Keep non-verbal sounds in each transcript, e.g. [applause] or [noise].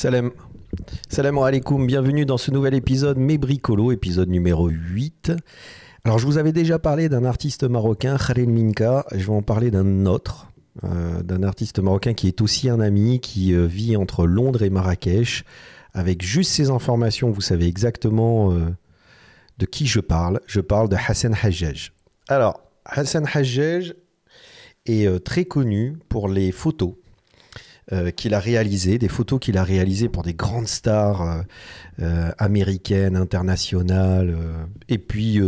Salam, Salam alaikum, bienvenue dans ce nouvel épisode mes bricolos, épisode numéro 8. Alors je vous avais déjà parlé d'un artiste marocain, Khalil Minka, je vais en parler d'un autre, euh, d'un artiste marocain qui est aussi un ami, qui euh, vit entre Londres et Marrakech. Avec juste ces informations, vous savez exactement euh, de qui je parle. Je parle de Hassan Hajjaj. Alors, Hassan Hajjaj est très connu pour les photos euh, qu'il a réalisé, des photos qu'il a réalisées pour des grandes stars euh, euh, américaines, internationales, et puis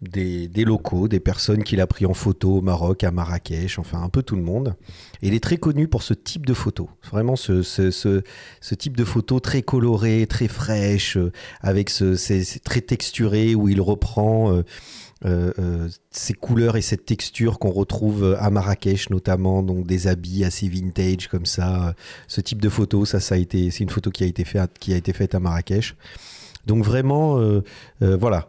des, locaux, des personnes qu'il a pris en photo au Maroc, à Marrakech, enfin un peu tout le monde. il est très connu pour ce type de photos, vraiment ce, ce, type de photos très colorées, très fraîches, avec ce, c'est, très texturé où il reprend euh, euh, ces couleurs et cette texture qu'on retrouve euh, à Marrakech notamment, donc des habits assez vintage comme ça, ce type de photo, ça, ça a été, c'est une photo qui a été faite, qui a été faite à Marrakech. Donc vraiment, voilà.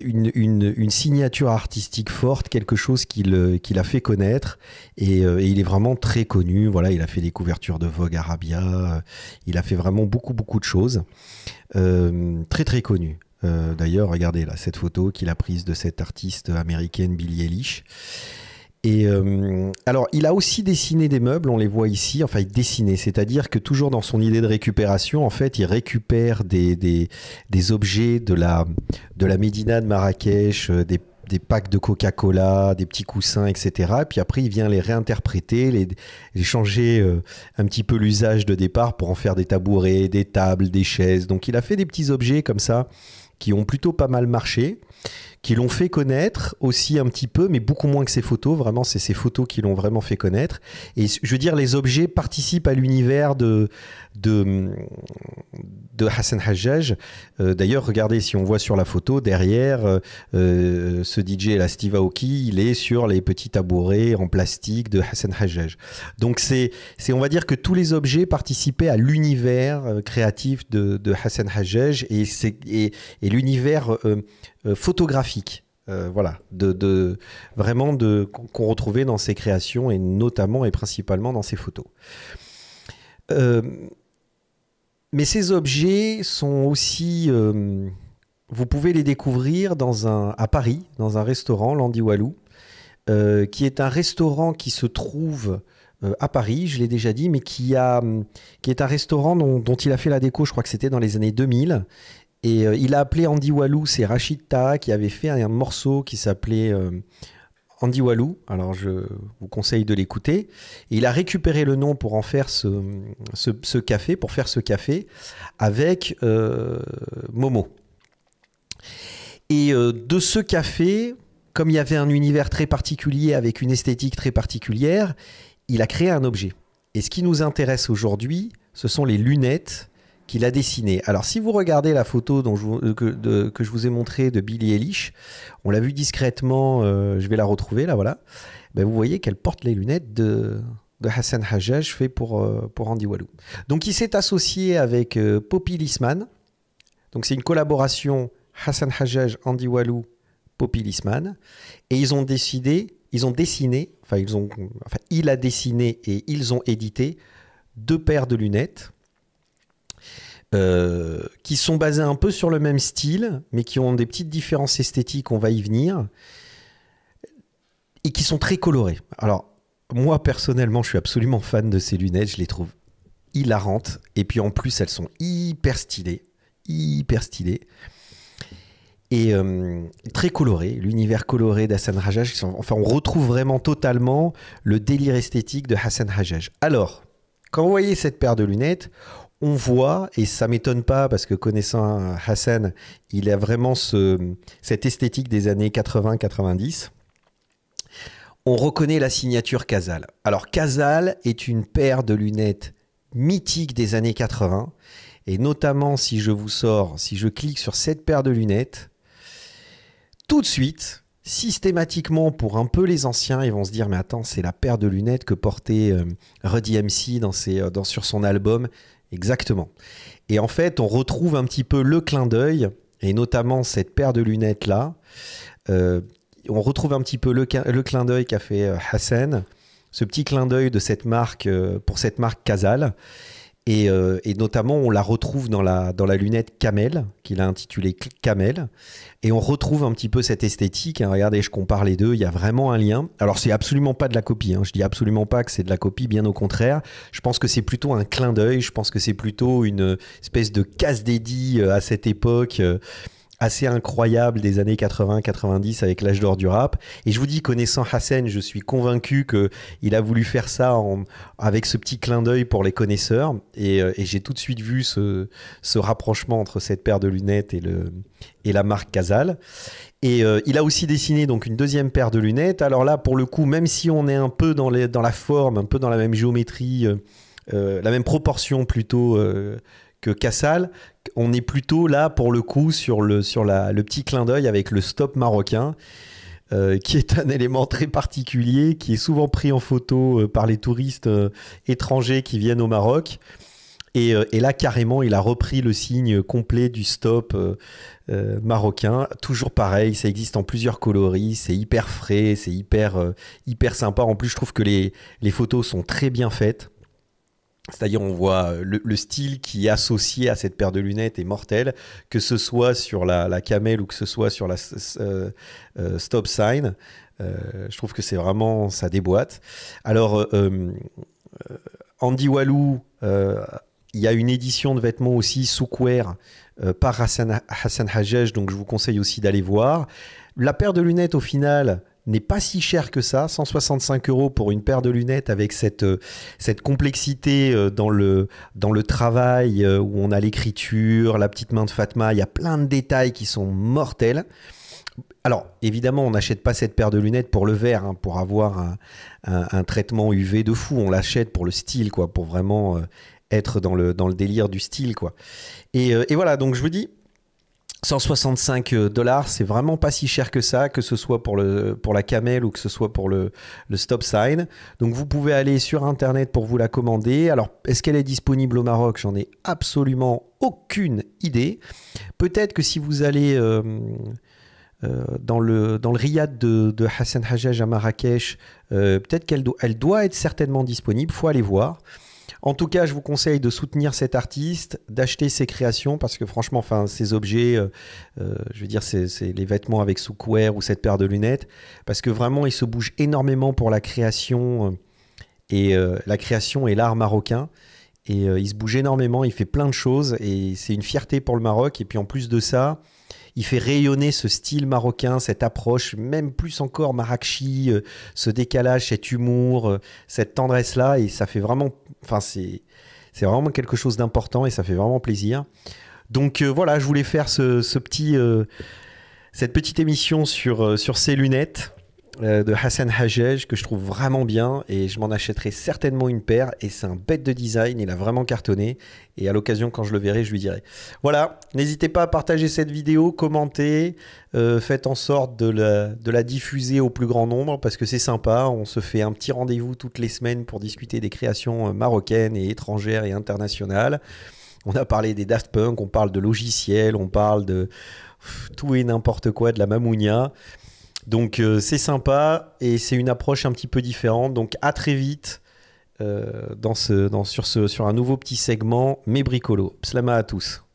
Une, une, signature artistique forte, quelque chose qu'il a fait connaître et, il est vraiment très connu. Voilà, il a fait des couvertures de Vogue Arabia, il a fait vraiment beaucoup beaucoup de choses, très très connu. Euh, d'ailleurs, regardez là cette photo qu'il a prise de cette artiste américaine Billie Eilish. Et euh, alors, il a aussi dessiné des meubles, on les voit ici, enfin, il dessinait, c'est-à-dire que toujours dans son idée de récupération, en fait, il récupère des, des, objets de la, de la Médina de Marrakech, euh, des, des packs de Coca-Cola, des petits coussins, etc. puis après, il vient les réinterpréter, les, changer un petit peu l'usage de départ pour en faire des tabourets, des tables, des chaises. Donc, il a fait des petits objets comme ça, qui ont plutôt pas mal marché, qui l'ont fait connaître aussi un petit peu, mais beaucoup moins que ses photos. Vraiment, c'est ses photos qui l'ont vraiment fait connaître. Et je veux dire, les objets participent à l'univers de, de, de Hassan Hajjaj. Euh, d'ailleurs, regardez, si on voit sur la photo, derrière, euh, euh, ce DJ la Steve Aoki, il est sur les petits tabourets en plastique de Hassan Hajjaj. Donc, c'est, on va dire que tous les objets participaient à l'univers créatif de, Hassan Hajjaj et, c'est et l'univers... Euh, photographique. Euh, voilà, de, vraiment de qu'on retrouvait dans ses créations et notamment et principalement dans ses photos. Euh, mais ces objets sont aussi, vous pouvez les découvrir dans un, à Paris, dans un restaurant, l'Andy Wallou, qui est un restaurant qui se trouve à Paris, je l'ai déjà dit, mais qui, a, qui est un restaurant dont, dont, il a fait la déco, je crois que c'était dans les années 2000, et euh, il a appelé Andy Walou, c'est Rachid qui avait fait un morceau qui s'appelait euh, Andy Walou. Alors je vous conseille de l'écouter. il a récupéré le nom pour en faire ce, café, pour faire ce café avec euh, Momo. Et de ce café, comme il y avait un univers très particulier avec une esthétique très particulière, il a créé un objet. Et ce qui nous intéresse aujourd'hui, ce sont les lunettes qu'il a dessiné. Alors si vous regardez la photo euh, que, je vous ai montrée de Billy Eilish, on l'a vue discrètement, euh, je vais la retrouver là, voilà. Ben, vous voyez qu'elle porte les lunettes de, Hassan Hajjaj fait pour, euh, pour Andy Walou. Donc il s'est associé avec Poppy Lisman. Donc c'est une collaboration Hassan Hajjaj, Andy Walou, Poppy Lisman. Et ils ont décidé, ils ont dessiné, enfin, ils ont, enfin il a dessiné et ils ont édité deux paires de lunettes euh, qui sont basés un peu sur le même style, mais qui ont des petites différences esthétiques, on va y venir, et qui sont très colorés. Alors, moi personnellement, je suis absolument fan de ces lunettes, je les trouve hilarantes, et puis en plus, elles sont hyper stylées, hyper stylées. Et euh, très colorées, l'univers coloré d'Hassan Rajaj. Enfin, on retrouve vraiment totalement le délire esthétique de Hassan Hajjaj. Alors, quand vous voyez cette paire de lunettes, on voit, et ça m'étonne pas parce que connaissant Hassan, il a vraiment cette esthétique des années 80-90, on reconnaît la signature Casal. Alors Casal est une paire de lunettes mythique des années 80, et notamment si je vous sors, si je clique sur cette paire de lunettes, tout de suite, systématiquement pour un peu les anciens, ils vont se dire mais attends, c'est la paire de lunettes que portait euh, Rudy MC dans euh, dans, sur son album Exactement. Et en fait, on retrouve un petit peu le clin d'œil, et notamment cette paire de lunettes-là. Euh, on retrouve un petit peu le, clin d'œil qu'a fait euh, Hassan, ce petit clin d'œil de cette marque, euh, pour cette marque Casal. Et, euh, et, notamment, on la retrouve dans la, dans la lunette Camel, qu'il a intitulée Camel. Et on retrouve un petit peu cette esthétique. Hein. Regardez, je compare les deux, il y a vraiment un lien. Alors, c'est absolument pas de la copie. Hein. Je dis absolument pas que c'est de la copie, bien au contraire. Je pense que c'est plutôt un clin d'œil. Je pense que c'est plutôt une espèce de casse dédit euh, à cette époque. Euh, assez incroyable des années 80-90 avec l'âge d'or du rap. Et je vous dis, connaissant Hassan, je suis convaincu qu'il a voulu faire ça en, avec ce petit clin d'œil pour les connaisseurs. Euh, et, j'ai tout de suite vu ce, ce, rapprochement entre cette paire de lunettes et, le, et la marque Casal. Et euh, il a aussi dessiné donc une deuxième paire de lunettes. Alors là, pour le coup, même si on est un peu dans, les, dans la forme, un peu dans la même géométrie, euh, la même proportion plutôt que Cassal, on est plutôt là pour le coup sur le, sur le petit clin d'œil avec le stop marocain. Euh, qui est un [laughs] élément très particulier, qui est souvent pris en photo euh, par les touristes euh, étrangers qui viennent au Maroc. Et, là, carrément, il a repris le signe complet du stop marocain. Toujours pareil, ça existe en plusieurs coloris, c'est hyper frais, c'est hyper, hyper sympa. En plus, je trouve que les photos sont très bien faites. C'est-à-dire, on voit euh, le, style qui est associé à cette paire de lunettes est mortel, que ce soit sur la, camel ou que ce soit sur la euh, euh, stop sign. je trouve que c'est vraiment, ça déboîte. Alors, Andy Walou, il y a une édition de vêtements aussi sous sous-quaire par Hassan, Hassan donc je vous conseille aussi d'aller voir. La paire de lunettes, au final, n'est pas si cher que ça. 165 euros pour une paire de lunettes avec cette, euh, cette complexité euh, dans le, dans le travail euh, où on a l'écriture, la petite main de Fatma. Il y a plein de détails qui sont mortels. Alors, évidemment, on n'achète pas cette paire de lunettes pour le verre, hein, pour avoir un, traitement UV de fou. On l'achète pour le style, quoi, pour vraiment être dans le, dans le délire du style, quoi. Et, et voilà, donc je vous dis, 165 euh, dollars, c'est vraiment pas si cher que ça, que ce soit pour, le, pour la camel ou que ce soit pour le, stop sign. Donc vous pouvez aller sur internet pour vous la commander. Alors, est-ce qu'elle est disponible au Maroc J'en ai absolument aucune idée. Peut-être que si vous allez euh, euh, dans, le, dans riad de, Hassan Hajjaj à Marrakech, peut-être qu'elle elle doit être certainement disponible, Il faut aller voir. En tout cas, je vous conseille de soutenir cet artiste, d'acheter ses créations parce que franchement, enfin, ces objets, euh, euh, je veux dire, c'est les vêtements avec souquer ou cette paire de lunettes, parce que vraiment, il se bouge énormément pour la création euh, et la création et l'art marocain. Et il se bouge énormément, il fait plein de choses et c'est une fierté pour le Maroc. Et puis en plus de ça, il fait rayonner ce style marocain, cette approche, même plus encore marakchi, euh, ce décalage, cet humour, euh, cette tendresse-là, et ça fait vraiment, enfin c'est, c'est vraiment quelque chose d'important et ça fait vraiment plaisir. Donc euh, voilà, je voulais faire ce, petit, cette petite émission sur, sur ces lunettes. Euh, de Hassan Hajej que je trouve vraiment bien et je m'en achèterai certainement une paire et c'est un bête de design, il a vraiment cartonné et à l'occasion quand je le verrai je lui dirai. Voilà, n'hésitez pas à partager cette vidéo, commenter, euh, faites en sorte de la, de la diffuser au plus grand nombre parce que c'est sympa, on se fait un petit rendez-vous toutes les semaines pour discuter des créations euh, marocaines et étrangères et internationales. On a parlé des Daft Punk, on parle de logiciels, on parle de tout et n'importe quoi, de la mamounia. Donc euh, c'est sympa et c'est une approche un petit peu différente. Donc à très vite euh, sur, un nouveau petit segment, mes bricolos. Slama à tous.